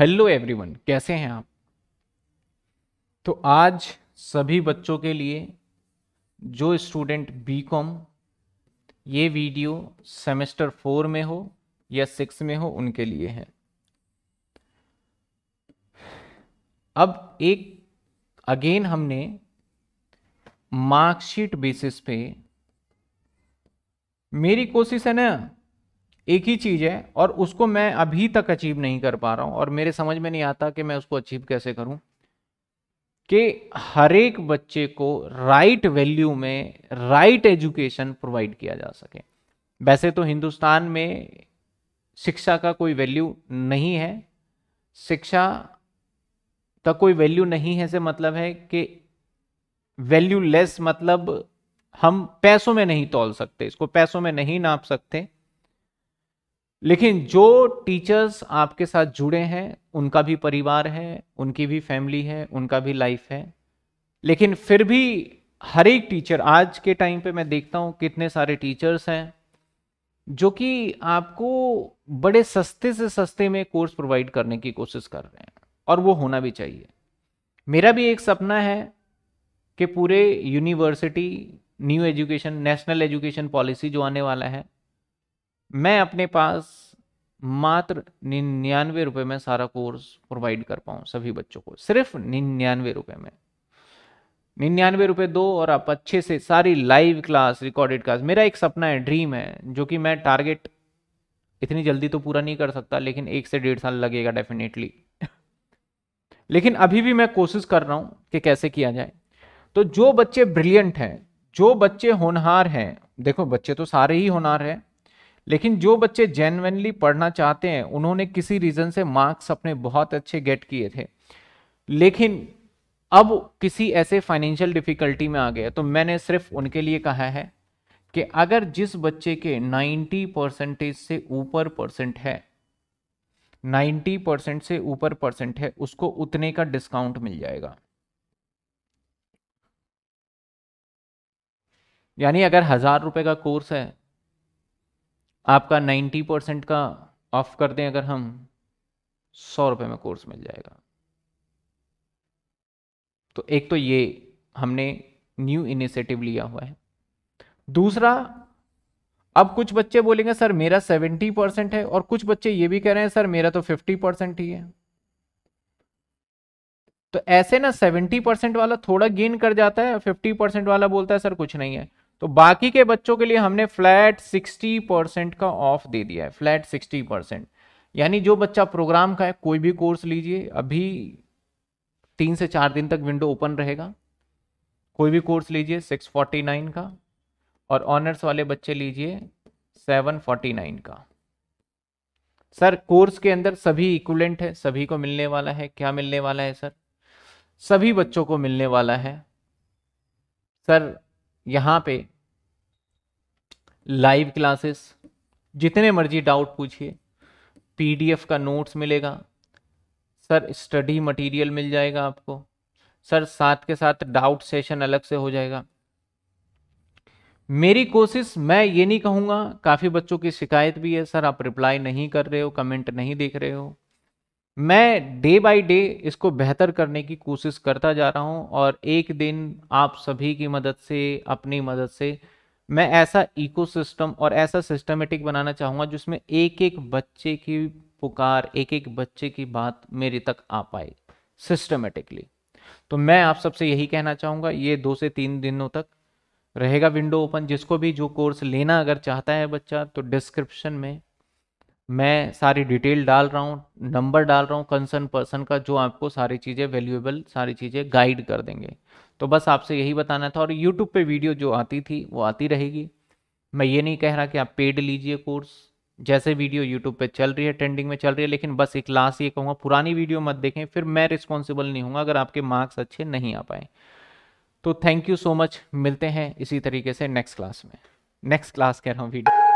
hello everyone कैसे हैं आप तो आज सभी बच्चों के लिए जो स्टूडेंट बीकॉम ये वीडियो सेमेस्टर फोर में हो या सिक्स में हो उनके लिए है अब एक अगेन हमने मार्कशीट बेसिस पे मेरी कोशिश है ना एक ही चीज़ है और उसको मैं अभी तक अचीव नहीं कर पा रहा हूँ और मेरे समझ में नहीं आता कि मैं उसको अचीव कैसे करूँ कि हर एक बच्चे को राइट वैल्यू में राइट एजुकेशन प्रोवाइड किया जा सके वैसे तो हिंदुस्तान में शिक्षा का कोई वैल्यू नहीं है शिक्षा का कोई वैल्यू नहीं है से मतलब है कि वैल्यू लेस मतलब हम पैसों में नहीं तोल सकते इसको पैसों में नहीं नाप सकते लेकिन जो टीचर्स आपके साथ जुड़े हैं उनका भी परिवार है उनकी भी फैमिली है उनका भी लाइफ है लेकिन फिर भी हर एक टीचर आज के टाइम पे मैं देखता हूँ कितने सारे टीचर्स हैं जो कि आपको बड़े सस्ते से सस्ते में कोर्स प्रोवाइड करने की कोशिश कर रहे हैं और वो होना भी चाहिए मेरा भी एक सपना है कि पूरे university new education national education policy जो आने वाला है मैं अपने पास मात्र निन्यानवे रुपये में सारा कोर्स प्रोवाइड कर पाऊँ सभी बच्चों को सिर्फ निन्यानवे रुपये में निन्यानवे रुपये दो और आप अच्छे से सारी लाइव क्लास रिकॉर्डेड क्लास मेरा एक सपना है ड्रीम है जो कि मैं टारगेट इतनी जल्दी तो पूरा नहीं कर सकता लेकिन एक से डेढ़ साल लगेगा डेफिनेटली लेकिन अभी भी मैं कोशिश कर रहा हूं कि कैसे किया जाए तो जो बच्चे ब्रिलियंट हैं जो बच्चे होनहार हैं देखो बच्चे तो सारे ही होनहार हैं लेकिन जो बच्चे जेनवनली पढ़ना चाहते हैं उन्होंने किसी रीज़न से मार्क्स अपने बहुत अच्छे गेट किए थे लेकिन अब किसी ऐसे फाइनेंशियल डिफ़िकल्टी में आ गए तो मैंने सिर्फ उनके लिए कहा है कि अगर जिस बच्चे के 90 परसेंटेज से ऊपर परसेंट है 90 परसेंट से ऊपर परसेंट है उसको उतने का डिस्काउंट मिल जाएगा यानी अगर हज़ार रुपए का कोर्स है आपका 90 परसेंट का ऑफ कर दें अगर हम सौ रुपये में कोर्स मिल जाएगा तो एक तो ये हमने न्यू इनिशिएटिव लिया हुआ है दूसरा अब कुछ बच्चे बोलेंगे सर मेरा सेवेंटी परसेंट है और कुछ बच्चे ये भी कह रहे हैं सर मेरा तो फिफ्टी परसेंट ही है तो ऐसे ना सेवेंटी परसेंट वाला थोड़ा गेन कर जाता है फिफ्टी परसेंट वाला बोलता है सर कुछ नहीं है तो बाकी के बच्चों के लिए हमने फ्लैट 60 परसेंट का ऑफ दे दिया है फ्लैट 60 परसेंट यानी जो बच्चा प्रोग्राम का है कोई भी कोर्स लीजिए अभी तीन से चार दिन तक विंडो ओपन रहेगा कोई भी कोर्स लीजिए 649 का और ऑनर्स वाले बच्चे लीजिए 749 का सर कोर्स के अंदर सभी इक्वलेंट है सभी को मिलने वाला है क्या मिलने वाला है सर सभी बच्चों को मिलने वाला है सर यहाँ पे लाइव क्लासेस जितने मर्जी डाउट पूछिए पीडीएफ का नोट्स मिलेगा सर स्टडी मटेरियल मिल जाएगा आपको सर साथ के साथ डाउट सेशन अलग से हो जाएगा मेरी कोशिश मैं ये नहीं कहूँगा काफ़ी बच्चों की शिकायत भी है सर आप रिप्लाई नहीं कर रहे हो कमेंट नहीं देख रहे हो मैं डे बाय डे इसको बेहतर करने की कोशिश करता जा रहा हूँ और एक दिन आप सभी की मदद से अपनी मदद से मैं ऐसा इकोसिस्टम और ऐसा सिस्टमेटिक बनाना चाहूँगा जिसमें एक एक बच्चे की पुकार एक एक बच्चे की बात मेरे तक आ पाए सिस्टमेटिकली तो मैं आप सबसे यही कहना चाहूँगा ये दो से तीन दिनों तक रहेगा विंडो ओपन जिसको भी जो कोर्स लेना अगर चाहता है बच्चा तो डिस्क्रिप्शन में मैं सारी डिटेल डाल रहा हूँ नंबर डाल रहा हूँ कंसर्न पर्सन का जो आपको सारी चीज़ें वैल्यूएबल सारी चीज़ें गाइड कर देंगे तो बस आपसे यही बताना था और यूट्यूब पे वीडियो जो आती थी वो आती रहेगी मैं ये नहीं कह रहा कि आप पेड लीजिए कोर्स जैसे वीडियो यूट्यूब पे चल रही है ट्रेंडिंग में चल रही है लेकिन बस एक लास्ट ये कहूँगा पुरानी वीडियो मत देखें फिर मैं रिस्पॉन्सिबल नहीं हूँ अगर आपके मार्क्स अच्छे नहीं आ पाए तो थैंक यू सो मच मिलते हैं इसी तरीके से नेक्स्ट क्लास में नेक्स्ट क्लास कह रहा हूँ वीडियो